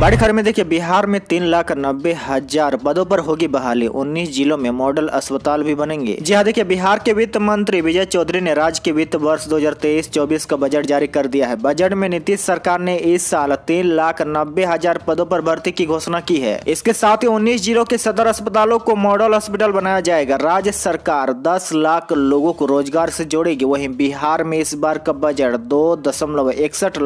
बड़ी खबर में देखिए बिहार में तीन लाख नब्बे हजार पदों पर होगी बहाली उन्नीस जिलों में मॉडल अस्पताल भी बनेंगे जी हाँ देखिए बिहार के वित्त मंत्री विजय चौधरी ने राज्य के वित्त वर्ष 2023-24 का बजट जारी कर दिया है बजट में नीतीश सरकार ने इस साल तीन लाख नब्बे हजार पदों पर भर्ती की घोषणा की है इसके साथ ही उन्नीस जिलों के सदर अस्पतालों को मॉडल हॉस्पिटल बनाया जाएगा राज्य सरकार दस लाख लोगों को रोजगार ऐसी जोड़ेगी वही बिहार में इस बार का बजट दो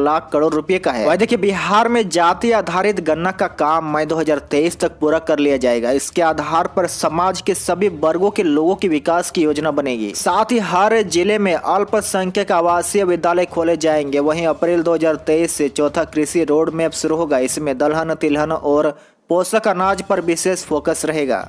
लाख करोड़ रूपये का है देखिये बिहार में जाति आधार आधारित गणना का काम मई 2023 तक पूरा कर लिया जाएगा इसके आधार पर समाज के सभी वर्गों के लोगों के विकास की योजना बनेगी साथ ही हर जिले में अल्पसंख्यक आवासीय विद्यालय खोले जाएंगे वहीं अप्रैल 2023 से चौथा कृषि रोड मैप शुरू होगा इसमें दलहन तिलहन और पोषक अनाज पर विशेष फोकस रहेगा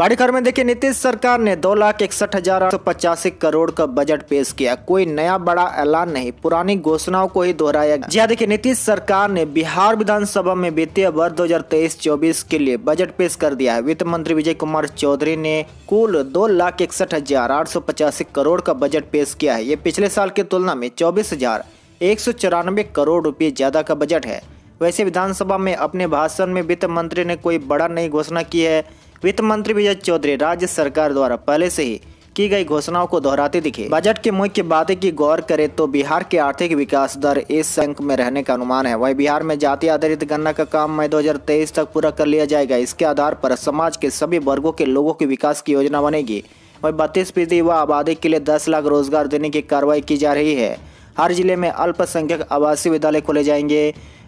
खबर में देखिए नीतीश सरकार ने दो लाख इकसठ हजार आठ सौ पचासी करोड़ का बजट पेश किया कोई नया बड़ा ऐलान नहीं पुरानी घोषणाओं को ही दोहराया गया हाँ देखिये नीतीश सरकार ने बिहार विधानसभा में वित्तीय वर्ष तेईस चौबीस के लिए बजट पेश कर दिया है वित्त मंत्री विजय कुमार चौधरी ने कुल दो लाख इकसठ हजार आठ सौ पचासी करोड़ का बजट पेश किया है ये पिछले साल की तुलना में चौबीस हजार एक सौ चौरानवे करोड़ रुपये ज्यादा का बजट है वैसे विधानसभा में अपने भाषण में वित्त मंत्री ने कोई बड़ा नई घोषणा की है वित्त मंत्री विजय चौधरी राज्य सरकार द्वारा पहले से ही की गई घोषणाओं को दोहराते दिखे बजट के मुख्य बातें की गौर करें तो बिहार के आर्थिक विकास दर इस अंक में रहने का अनुमान है वही बिहार में जाति आधारित गन्ना का काम मई 2023 तक पूरा कर लिया जाएगा इसके आधार पर समाज के सभी वर्गों के लोगों के विकास की योजना बनेगी वही बत्तीस फीसदी व आबादी के लिए दस लाख रोजगार देने की कार्रवाई की जा रही है हर जिले में अल्पसंख्यक आवासीय विद्यालय खोले जाएंगे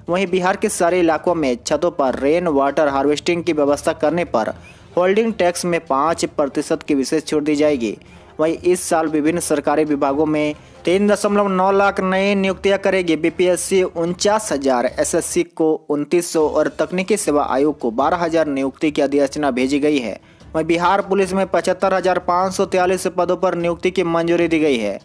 वहीं बिहार के सारे इलाकों में छतों पर रेन वाटर हार्वेस्टिंग की व्यवस्था करने पर होल्डिंग टैक्स में पाँच प्रतिशत की विशेष छूट दी जाएगी वहीं इस साल विभिन्न सरकारी विभागों में तीन दशमलव नौ लाख नई नियुक्तियां करेगी बीपीएससी उनचास हजार सी को उनतीस सौ और तकनीकी सेवा आयोग को बारह हजार नियुक्ति की अधिसूचना भेजी गई है वहीं बिहार पुलिस में पचहत्तर हजार पाँच सौ तेलीस पदों पर नियुक्ति की मंजूरी दी गई है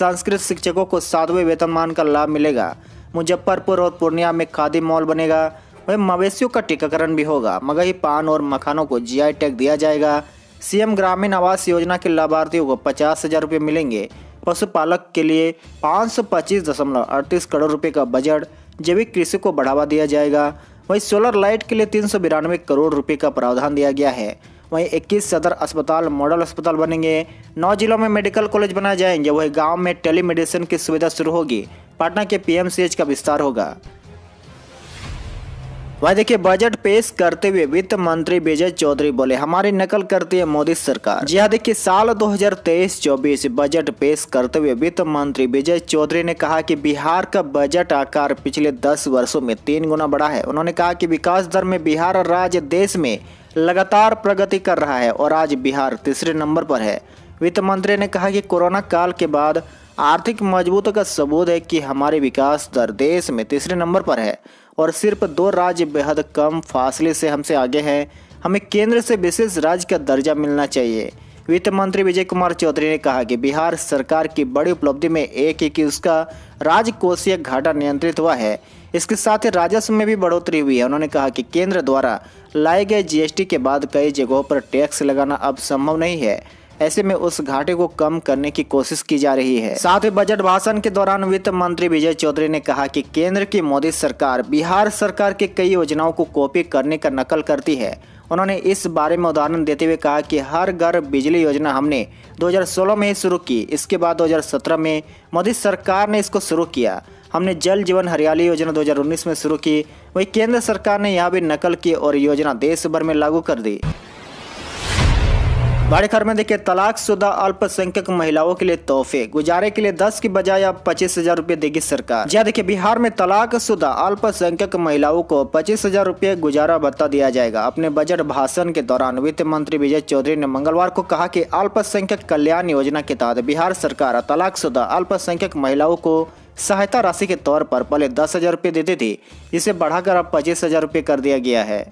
संस्कृत शिक्षकों को सातवें वेतनमान का लाभ मिलेगा मुजफ्फरपुर और पूर्णिया में खादी मॉल बनेगा वही मवेशियों का टीकाकरण भी होगा मगही पान और मखानों को जीआई टैग दिया जाएगा सीएम ग्रामीण आवास योजना के लाभार्थियों को पचास हजार रुपये मिलेंगे पशुपालक के लिए पाँच सौ पच्चीस दशमलव अड़तीस करोड़ रुपये का बजट जैविक कृषि को बढ़ावा दिया जाएगा वही सोलर लाइट के लिए तीन सौ करोड़ रुपये का प्रावधान दिया गया है वहीं इक्कीस सदर अस्पताल मॉडल अस्पताल बनेंगे नौ जिलों में मेडिकल कॉलेज बनाए जाएंगे वहीं गाँव में टेलीमेडिसिन की सुविधा शुरू होगी पटना के पीएमसीएच का विस्तार होगा वह देखिए बजट पेश करते हुए वित्त मंत्री विजय चौधरी बोले हमारी नकल करती है मोदी सरकार जी हाँ देखिए साल 2023-24 बजट पेश करते हुए वित्त मंत्री विजय चौधरी ने कहा कि बिहार का बजट आकार पिछले 10 वर्षों में तीन गुना बढ़ा है उन्होंने कहा कि विकास दर में बिहार राज्य देश में लगातार प्रगति कर रहा है और आज बिहार तीसरे नंबर पर है वित्त मंत्री ने कहा कि कोरोना काल के बाद आर्थिक मजबूत का सबूत है कि हमारे विकास दर देश में तीसरे नंबर पर है और सिर्फ दो राज्य बेहद कम फासले से हमसे आगे हैं हमें केंद्र से विशेष राज्य का दर्जा मिलना चाहिए वित्त मंत्री विजय कुमार चौधरी ने कहा कि बिहार सरकार की बड़ी उपलब्धि में एक है कि उसका राजकोषीय घाटा नियंत्रित हुआ है इसके साथ ही राजस्व में भी बढ़ोतरी हुई है उन्होंने कहा कि केंद्र द्वारा लाए गए जीएसटी के बाद कई जगहों पर टैक्स लगाना अब संभव नहीं है ऐसे में उस घाटे को कम करने की कोशिश की जा रही है साथ ही बजट भाषण के दौरान वित्त मंत्री विजय चौधरी ने कहा कि केंद्र की मोदी सरकार बिहार सरकार के कई योजनाओं को कॉपी करने का नकल करती है उन्होंने इस बारे में उदाहरण देते हुए कहा कि हर घर बिजली योजना हमने 2016 में ही शुरू की इसके बाद 2017 में मोदी सरकार ने इसको शुरू किया हमने जल जीवन हरियाली योजना 2019 में शुरू की वही केंद्र सरकार ने यहाँ भी नकल की और योजना देश भर में लागू कर दी खबर में देखिए तलाक शुदा अल्पसंख्यक महिलाओं के लिए तोहफे गुजारे के लिए दस की बजाय अब पच्चीस हजार रूपए देगी सरकार जी हाँ, देखिए बिहार में तलाक शुदा अल्पसंख्यक महिलाओं को पच्चीस हजार रूपए गुजारा भत्ता दिया जाएगा अपने बजट भाषण के दौरान वित्त मंत्री विजय चौधरी ने मंगलवार को कहा की अल्पसंख्यक कल्याण योजना के तहत बिहार सरकार तलाक शुदा अल्पसंख्यक महिलाओं को सहायता राशि के तौर पर पहले दस हजार रूपए देती थी इसे बढ़ाकर अब पच्चीस हजार रूपए कर दिया गया है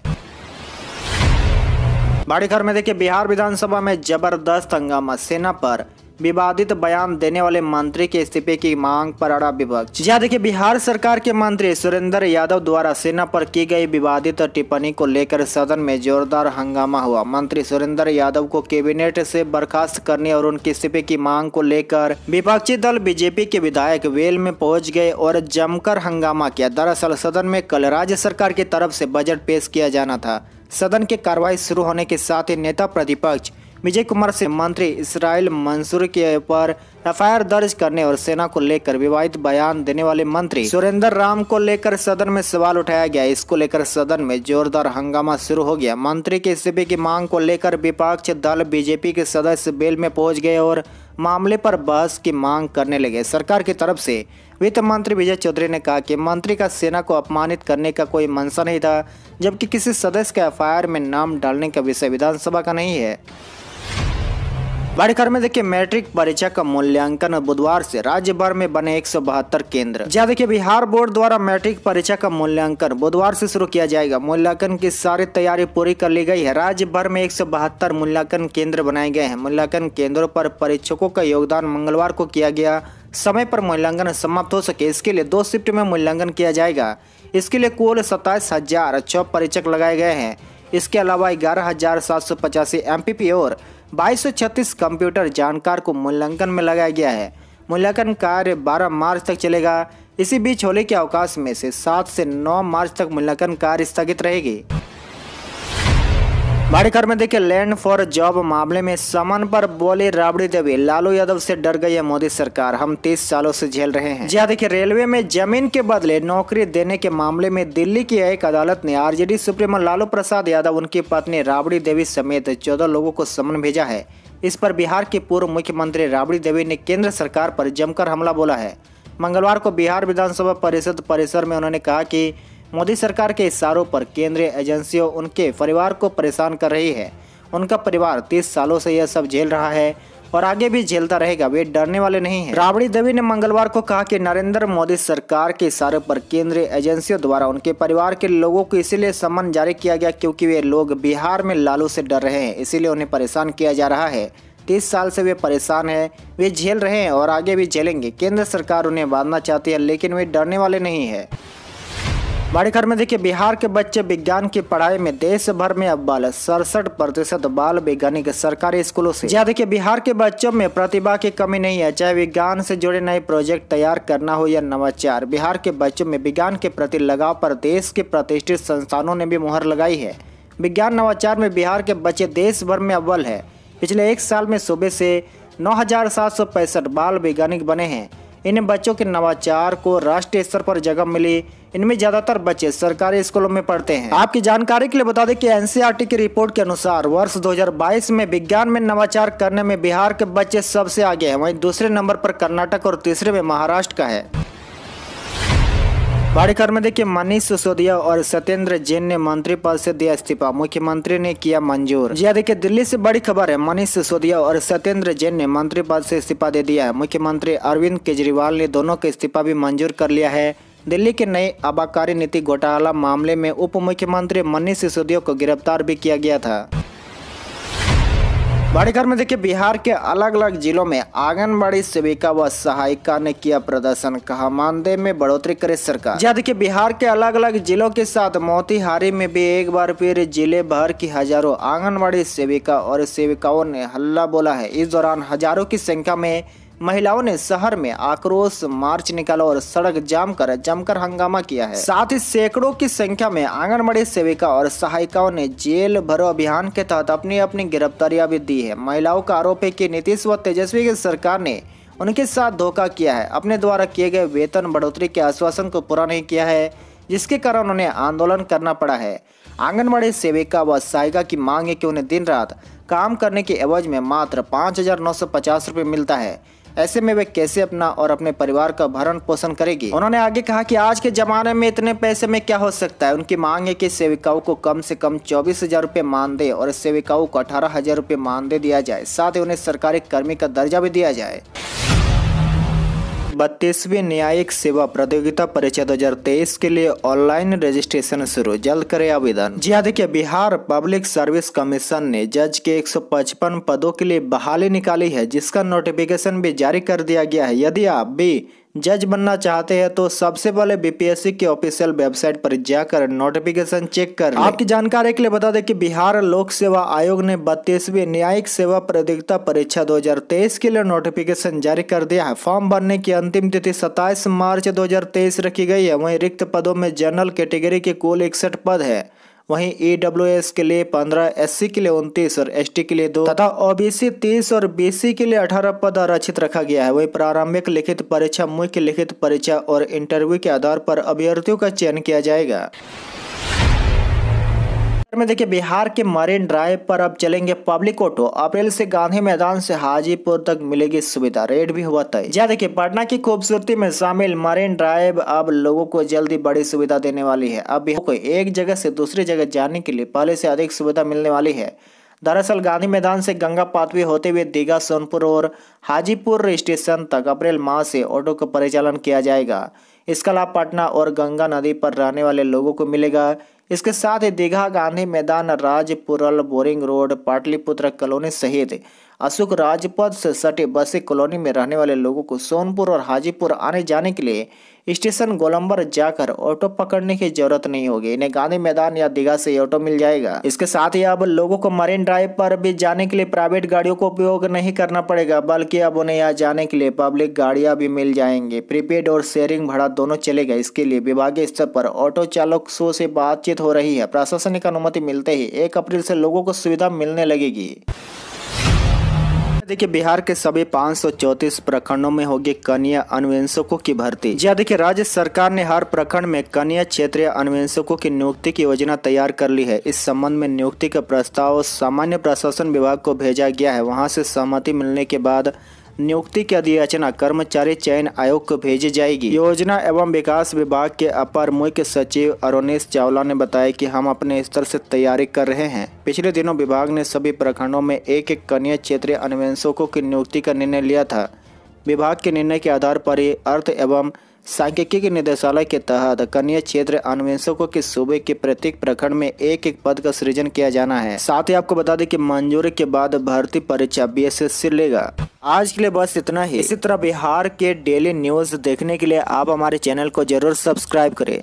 बड़ी खबर में देखिए बिहार विधानसभा में जबरदस्त हंगामा सेना पर विवादित बयान देने वाले मंत्री के इस्तीफे की मांग पर अड़ा विपक्ष यहाँ देखिए बिहार सरकार के मंत्री सुरेंद्र यादव द्वारा सेना पर की गई विवादित टिप्पणी को लेकर सदन में जोरदार हंगामा हुआ मंत्री सुरेंद्र यादव को कैबिनेट से बर्खास्त करने और उनके इस्तीफे की मांग को लेकर विपक्षी दल बीजेपी के विधायक वेल में पहुँच गए और जमकर हंगामा किया दरअसल सदन में कल राज्य सरकार की तरफ से बजट पेश किया जाना था सदन की कार्रवाई शुरू होने के साथ ही नेता प्रतिपक्ष विजय कुमार से मंत्री इसराइल मंसूर के ऊपर एफ दर्ज करने और सेना को लेकर विवादित बयान देने वाले मंत्री सुरेंद्र राम को लेकर सदन में सवाल उठाया गया इसको लेकर सदन में जोरदार हंगामा शुरू हो गया मंत्री के इस्तीफे की मांग को लेकर विपक्ष दल बीजेपी के सदस्य बेल में पहुंच गए और मामले पर बहस की मांग करने लगे सरकार की तरफ से वित्त मंत्री विजय चौधरी ने कहा कि मंत्री का सेना को अपमानित करने का कोई मंशा नहीं था जबकि किसी सदस्य के एफ में नाम डालने का विषय विधानसभा का नहीं है बढ़कर खबर में देखिए मैट्रिक परीक्षा का मूल्यांकन बुधवार से राज्य भर में बने एक केंद्र जहाँ देखिये बिहार बोर्ड द्वारा मैट्रिक परीक्षा का मूल्यांकन बुधवार से शुरू किया जाएगा मूल्यांकन की सारी तैयारी पूरी कर ली गई है राज्य भर में एक मूल्यांकन केंद्र बनाए गए हैं मूल्यांकन केंद्रों पर परीक्षकों का योगदान मंगलवार को किया गया समय पर मूल्यांकन समाप्त हो सके इसके लिए दो शिफ्ट में मूल्यांकन किया जाएगा इसके लिए कुल सत्ताईस हजार छह परीक्षक लगाए गए हैं इसके अलावा ग्यारह हजार सात सौ पचासी एम और बाईस कंप्यूटर जानकार को मूल्यांकन में लगाया गया है मूल्यांकन कार्य 12 मार्च तक चलेगा इसी बीच होली के अवकाश में से 7 से 9 मार्च तक मूल्यांकन कार्य स्थगित रहेगी बाड़ीघर में देखिए लैंड फॉर जॉब मामले में समन पर बोले राबड़ी देवी लालू यादव से डर गई है मोदी सरकार हम तीस सालों से झेल रहे हैं जी हाँ, देखिए रेलवे में जमीन के बदले नौकरी देने के मामले में दिल्ली की एक अदालत ने आरजेडी सुप्रीमो लालू प्रसाद यादव उनकी पत्नी राबड़ी देवी समेत चौदह लोगों को समन भेजा है इस पर बिहार की पूर्व मुख्यमंत्री राबड़ी देवी ने केंद्र सरकार पर जमकर हमला बोला है मंगलवार को बिहार विधानसभा परिषद परिसर में उन्होंने कहा की मोदी सरकार के इशारों पर केंद्रीय एजेंसियों उनके परिवार को परेशान कर रही है उनका परिवार तीस सालों से यह सब झेल रहा है और आगे भी झेलता रहेगा वे डरने वाले नहीं है राबड़ी देवी ने मंगलवार को कहा कि नरेंद्र मोदी सरकार के इशारे पर केंद्रीय एजेंसियों द्वारा उनके परिवार के लोगों को इसीलिए समन जारी किया गया क्योंकि वे लोग बिहार में लालू से डर रहे हैं इसीलिए उन्हें परेशान किया जा रहा है तीस साल से वे परेशान है वे झेल रहे हैं और आगे भी झेलेंगे केंद्र सरकार उन्हें बांधना चाहती है लेकिन वे डरने वाले नहीं है बड़ी खबर में देखिए बिहार के बच्चे विज्ञान की पढ़ाई में देश भर में अव्वल सड़सठ प्रतिशत बाल वैज्ञानिक सरकारी स्कूलों से जहाँ देखिए बिहार के बच्चों में प्रतिभा की कमी नहीं है चाहे विज्ञान से जुड़े नए प्रोजेक्ट तैयार करना हो या नवाचार बिहार के बच्चों में विज्ञान के प्रति लगाव पर देश के प्रतिष्ठित संस्थानों ने भी मुहर लगाई है विज्ञान नवाचार में बिहार के बच्चे देश भर में अव्वल है पिछले एक साल में सूबे से नौ बाल वैज्ञानिक बने हैं इन बच्चों के नवाचार को राष्ट्रीय स्तर पर जगह मिली इनमें ज्यादातर बच्चे सरकारी स्कूलों में पढ़ते हैं आपकी जानकारी के लिए बता दें कि एनसीईआरटी की रिपोर्ट के अनुसार वर्ष 2022 में विज्ञान में नवाचार करने में बिहार के बच्चे सबसे आगे हैं वहीं दूसरे नंबर पर कर्नाटक और तीसरे में महाराष्ट्र का है खबर में देखिए मनीष सिसोदिया और सत्येंद्र जैन ने मंत्री पद से दिया इस्तीफा मुख्यमंत्री ने किया मंजूर जी देखिए दिल्ली से बड़ी खबर है मनीष सिसोदिया और सत्येंद्र जैन ने मंत्री पद से इस्तीफा दे दिया है मुख्यमंत्री अरविंद केजरीवाल ने दोनों का इस्तीफा भी मंजूर कर लिया है दिल्ली के नए आबाकारी नीति घोटाला मामले में उप मुख्यमंत्री मनीष सिसोदिया को गिरफ्तार भी किया गया था बाड़ीघर में देखिए बिहार के अलग अलग जिलों में आंगनबाड़ी सेविका व सहायिका ने किया प्रदर्शन कहा मानदेय में बढ़ोतरी करे सरकार जहाँ देखिए बिहार के अलग अलग जिलों के साथ मोतिहारी में भी एक बार फिर जिले भर की हजारों आंगनबाड़ी सेविका और सेविकाओं ने हल्ला बोला है इस दौरान हजारों की संख्या में महिलाओं ने शहर में आक्रोश मार्च निकाला और सड़क जाम कर जमकर हंगामा किया है साथ ही सैकड़ों की संख्या में आंगनबाड़ी सेविका और सहायिकाओं ने जेल भरो अभियान के तहत अपनी अपनी गिरफ्तारियां भी दी है महिलाओं का आरोप है की नीतीश व तेजस्वी की सरकार ने उनके साथ धोखा किया है अपने द्वारा किए गए वेतन बढ़ोतरी के आश्वासन को पूरा नहीं किया है जिसके कारण उन्हें आंदोलन करना पड़ा है आंगनबाड़ी सेविका व सहायिका की मांग है कि उन्हें दिन रात काम करने के एवज में मात्र पाँच हज़ार नौ सौ पचास रूपए मिलता है ऐसे में वे कैसे अपना और अपने परिवार का भरण पोषण करेगी उन्होंने आगे कहा कि आज के जमाने में इतने पैसे में क्या हो सकता है उनकी मांग है कि सेविकाओं को कम से कम चौबीस हजार रूपए मानदेय और सेविकाओं को अठारह हजार रूपए मानदेय दिया जाए साथ ही उन्हें सरकारी कर्मी का दर्जा भी दिया जाए बत्तीसवीं न्यायिक सेवा प्रतियोगिता परीक्षा 2023 के लिए ऑनलाइन रजिस्ट्रेशन शुरू जल्द करें आवेदन जी हाँ देखिए बिहार पब्लिक सर्विस कमीशन ने जज के 155 पदों के लिए बहाली निकाली है जिसका नोटिफिकेशन भी जारी कर दिया गया है यदि आप भी जज बनना चाहते हैं तो सबसे पहले बीपीएससी के ऑफिशियल वेबसाइट पर जाकर नोटिफिकेशन चेक कर आपकी जानकारी के लिए बता दें कि बिहार लोक सेवा आयोग ने बत्तीसवीं न्यायिक सेवा प्रतियोगिता परीक्षा 2023 के लिए नोटिफिकेशन जारी कर दिया है फॉर्म भरने की अंतिम तिथि 27 मार्च 2023 रखी गई है वही रिक्त पदों में जनरल कैटेगरी के कुल इकसठ पद है वहीं ई के लिए पंद्रह एस के लिए उनतीस और एस के लिए दो तथा ओबीसी तीस और बीसी के लिए अठारह पद आरक्षित रखा गया है वहीं प्रारंभिक लिखित परीक्षा मुख्य लिखित परीक्षा और इंटरव्यू के आधार पर अभ्यर्थियों का चयन किया जाएगा में देखिए बिहार के मरीन ड्राइव पर अब चलेंगे पब्लिक ऑटो अप्रैल से गांधी मैदान से हाजीपुर तक मिलेगी सुविधा रेट भी हुआ तय जहाँ देखिए पटना की खूबसूरती में शामिल मरीन ड्राइव अब लोगों को जल्दी बड़ी सुविधा देने वाली है अब को एक जगह से दूसरी जगह जाने के लिए पहले से अधिक सुविधा मिलने वाली है दरअसल गांधी मैदान से गंगा पाथवे होते हुए दीघा सोनपुर और हाजीपुर स्टेशन तक अप्रैल माह से ऑटो का परिचालन किया जाएगा इसका लाभ पटना और गंगा नदी पर रहने वाले लोगों को मिलेगा इसके साथ ही दीघा गांधी मैदान राजपुरल बोरिंग रोड पाटलिपुत्र कॉलोनी सहित अशोक राजपथ से सटे बसे कॉलोनी में रहने वाले लोगों को सोनपुर और हाजीपुर आने जाने के लिए स्टेशन गोलम्बर जाकर ऑटो पकड़ने की जरूरत नहीं होगी इन्हें गांधी मैदान या दीघा से ऑटो मिल जाएगा इसके साथ ही अब लोगों को मरीन ड्राइव पर भी जाने के लिए प्राइवेट गाड़ियों को उपयोग नहीं करना पड़ेगा बल्कि अब उन्हें यहाँ जाने के लिए पब्लिक गाड़ियां भी मिल जाएंगी प्रीपेड और शेयरिंग भाड़ा दोनों चलेगा इसके लिए विभागीय स्तर पर ऑटो चालक शो से बातचीत हो रही है प्रशासनिक अनुमति मिलते ही एक अप्रैल से लोगों को सुविधा मिलने लगेगी देखिए बिहार के सभी पाँच प्रखंडों में होगी कन्या अन्वेषकों की भर्ती जी हाँ, देखिए राज्य सरकार ने हर प्रखंड में कन्या क्षेत्रीय अन्वेषकों की नियुक्ति की योजना तैयार कर ली है इस संबंध में नियुक्ति का प्रस्ताव सामान्य प्रशासन विभाग को भेजा गया है वहाँ से सहमति मिलने के बाद नियुक्ति की अधियाचना कर्मचारी चयन आयोग को भेजी जाएगी योजना एवं विकास विभाग के अपर मुख्य सचिव अरुणेश चावला ने बताया कि हम अपने स्तर से तैयारी कर रहे हैं पिछले दिनों विभाग ने सभी प्रखंडों में एक एक कन्या क्षेत्रीय अन्वेषकों की नियुक्ति का निर्णय लिया था विभाग के निर्णय के आधार पर ही अर्थ एवं सांख्यिकी निदेशालय के तहत कन्या क्षेत्र अन्वेषकों के सूबे के प्रत्येक प्रखंड में एक एक पद का सृजन किया जाना है साथ ही आपको बता दें कि मंजूरी के बाद भर्ती परीक्षा बीएसएससी लेगा आज के लिए बस इतना ही इसी तरह बिहार के डेली न्यूज देखने के लिए आप हमारे चैनल को जरूर सब्सक्राइब करें